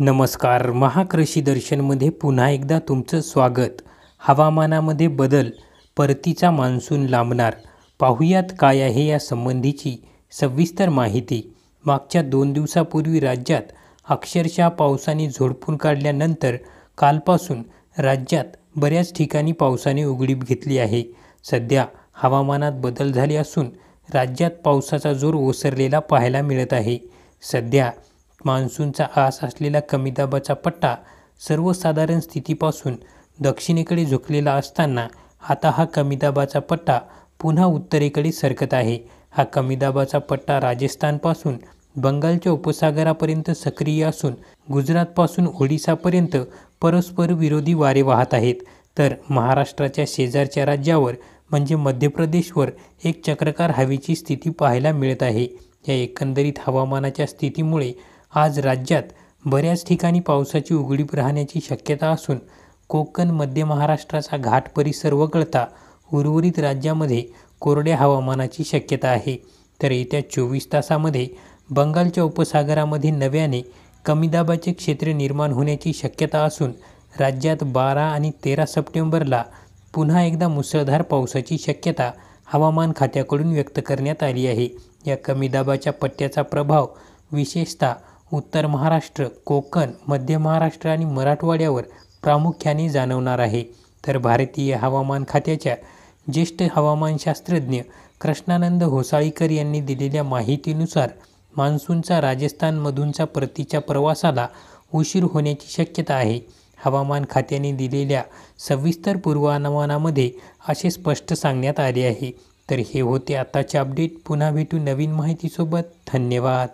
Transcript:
नमस्कार महाकृषी दर्शनमध्ये पुन्हा एकदा तुमचं स्वागत हवामानामध्ये बदल परतीचा मान्सून लांबणार पाहुयात काय आहे या संबंधीची सविस्तर माहिती मागच्या दोन दिवसापूर्वी राज्यात अक्षरशः पावसाने झोडपून काढल्यानंतर कालपासून राज्यात बऱ्याच ठिकाणी पावसाने उघडीप घेतली आहे सध्या हवामानात बदल झाले असून राज्यात पावसाचा जोर ओसरलेला पाहायला मिळत आहे सध्या मान्सूनचा आस असलेला कमी दाबाचा पट्टा सर्वसाधारण स्थितीपासून दक्षिणेकडे झुकलेला असताना आता हा कमी दाबाचा पट्टा पुन्हा उत्तरेकडे सरकत आहे हा कमी दाबाचा पट्टा राजस्थानपासून बंगालच्या उपसागरापर्यंत सक्रिय असून गुजरातपासून ओडिसापर्यंत परस्पर विरोधी वारे वाहत आहेत तर महाराष्ट्राच्या शेजारच्या राज्यावर म्हणजे मध्य प्रदेशवर एक चक्रकार हवेची स्थिती पाहायला मिळत आहे या एकंदरीत हवामानाच्या स्थितीमुळे आज राज्यात बऱ्याच ठिकाणी पावसाची उघडीप राहण्याची शक्यता असून कोकण मध्य महाराष्ट्राचा घाट परिसर वगळता उर्वरित राज्यामध्ये कोरड्या हवामानाची शक्यता आहे तर येत्या चोवीस तासामध्ये बंगालच्या उपसागरामध्ये नव्याने कमी दाबाचे क्षेत्र निर्माण होण्याची शक्यता असून राज्यात बारा आणि तेरा सप्टेंबरला पुन्हा एकदा मुसळधार पावसाची शक्यता हवामान खात्याकडून व्यक्त करण्यात आली आहे या कमी दाबाच्या पट्ट्याचा प्रभाव विशेषतः उत्तर महाराष्ट्र कोकण मध्य महाराष्ट्र आणि मराठवाड्यावर प्रामुख्याने जाणवणार आहे तर भारतीय हवामान खात्याच्या ज्येष्ठ हवामानशास्त्रज्ञ कृष्णानंद होसाळीकर यांनी दिलेल्या माहितीनुसार मान्सूनचा राजस्थानमधूनचा परतीच्या प्रवासाला उशीर होण्याची शक्यता आहे हवामान खात्याने दिलेल्या सविस्तर पूर्वानुमानामध्ये असे स्पष्ट सांगण्यात आले आहे तर हे होते आताचे अपडेट पुन्हा भेटू नवीन माहितीसोबत धन्यवाद